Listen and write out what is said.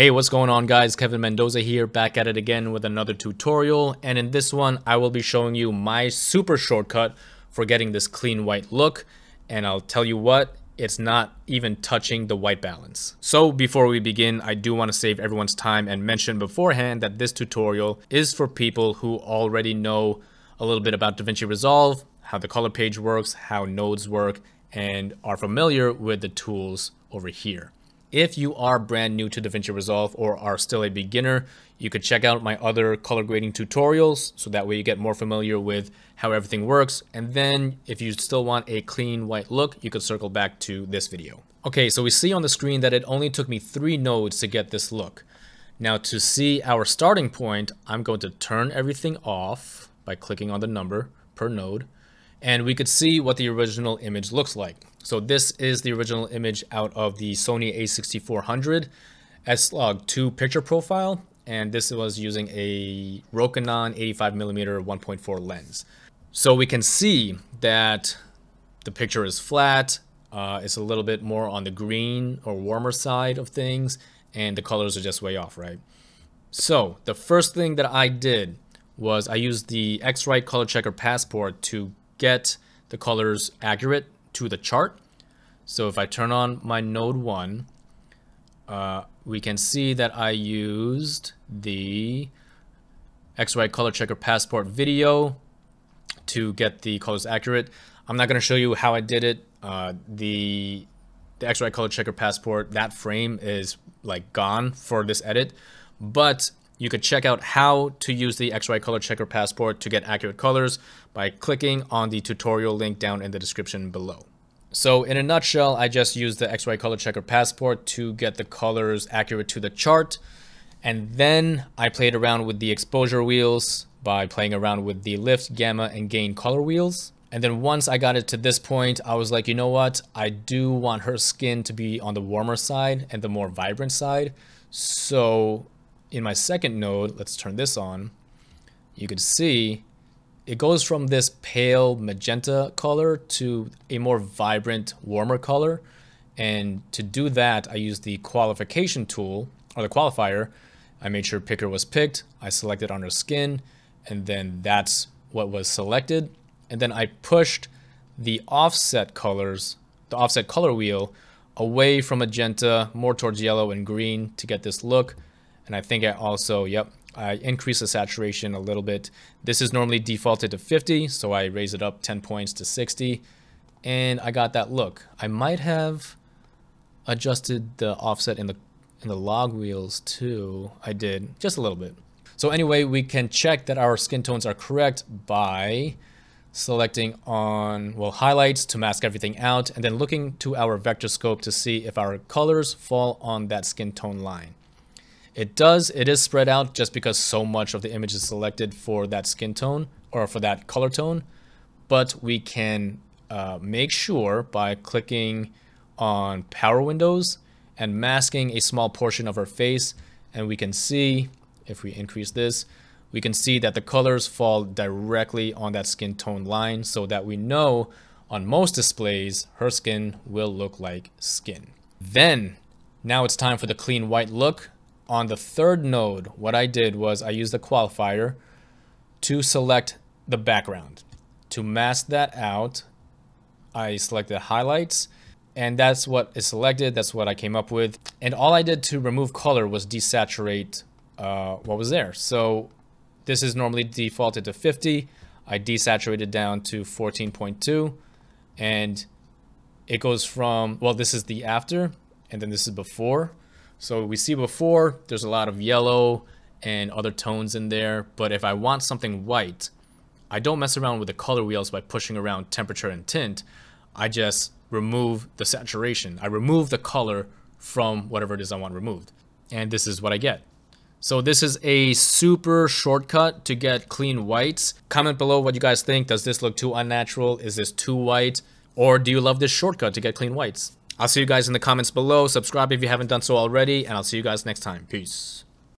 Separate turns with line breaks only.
Hey, what's going on guys? Kevin Mendoza here, back at it again with another tutorial. And in this one, I will be showing you my super shortcut for getting this clean white look. And I'll tell you what, it's not even touching the white balance. So before we begin, I do wanna save everyone's time and mention beforehand that this tutorial is for people who already know a little bit about DaVinci Resolve, how the color page works, how nodes work, and are familiar with the tools over here. If you are brand new to DaVinci Resolve or are still a beginner, you could check out my other color grading tutorials so that way you get more familiar with how everything works. And then if you still want a clean white look, you could circle back to this video. Okay, so we see on the screen that it only took me three nodes to get this look. Now to see our starting point, I'm going to turn everything off by clicking on the number per node and we could see what the original image looks like. So this is the original image out of the Sony a6400 S-Log2 picture profile, and this was using a Rokinon 85mm 1.4 lens. So we can see that the picture is flat, uh, it's a little bit more on the green or warmer side of things, and the colors are just way off, right? So the first thing that I did was I used the Xrite Color Checker Passport to get the colors accurate to the chart. So if I turn on my node one, uh, we can see that I used the XY color checker passport video to get the colors accurate. I'm not going to show you how I did it. Uh, the the XY color checker passport, that frame is like gone for this edit, but you could check out how to use the XY Color Checker Passport to get accurate colors by clicking on the tutorial link down in the description below. So in a nutshell, I just used the XY Color Checker Passport to get the colors accurate to the chart. And then I played around with the exposure wheels by playing around with the lift, gamma, and gain color wheels. And then once I got it to this point, I was like, you know what? I do want her skin to be on the warmer side and the more vibrant side. So in my second node, let's turn this on, you can see it goes from this pale magenta color to a more vibrant, warmer color. And to do that, I used the qualification tool or the qualifier. I made sure picker was picked. I selected on her skin and then that's what was selected. And then I pushed the offset colors, the offset color wheel away from magenta, more towards yellow and green to get this look. And I think I also, yep, I increase the saturation a little bit. This is normally defaulted to 50, so I raise it up 10 points to 60. And I got that look. I might have adjusted the offset in the in the log wheels too. I did, just a little bit. So anyway, we can check that our skin tones are correct by selecting on, well, highlights to mask everything out, and then looking to our vector scope to see if our colors fall on that skin tone line. It does, it is spread out just because so much of the image is selected for that skin tone or for that color tone, but we can uh, make sure by clicking on power windows and masking a small portion of her face. And we can see, if we increase this, we can see that the colors fall directly on that skin tone line so that we know on most displays, her skin will look like skin. Then, now it's time for the clean white look on the third node, what I did was I used the qualifier to select the background. To mask that out, I selected highlights and that's what is selected. That's what I came up with. And all I did to remove color was desaturate uh, what was there. So this is normally defaulted to 50. I desaturated down to 14.2 and it goes from, well, this is the after and then this is before. So we see before, there's a lot of yellow and other tones in there, but if I want something white, I don't mess around with the color wheels by pushing around temperature and tint. I just remove the saturation. I remove the color from whatever it is I want removed. And this is what I get. So this is a super shortcut to get clean whites. Comment below what you guys think. Does this look too unnatural? Is this too white? Or do you love this shortcut to get clean whites? I'll see you guys in the comments below. Subscribe if you haven't done so already, and I'll see you guys next time. Peace.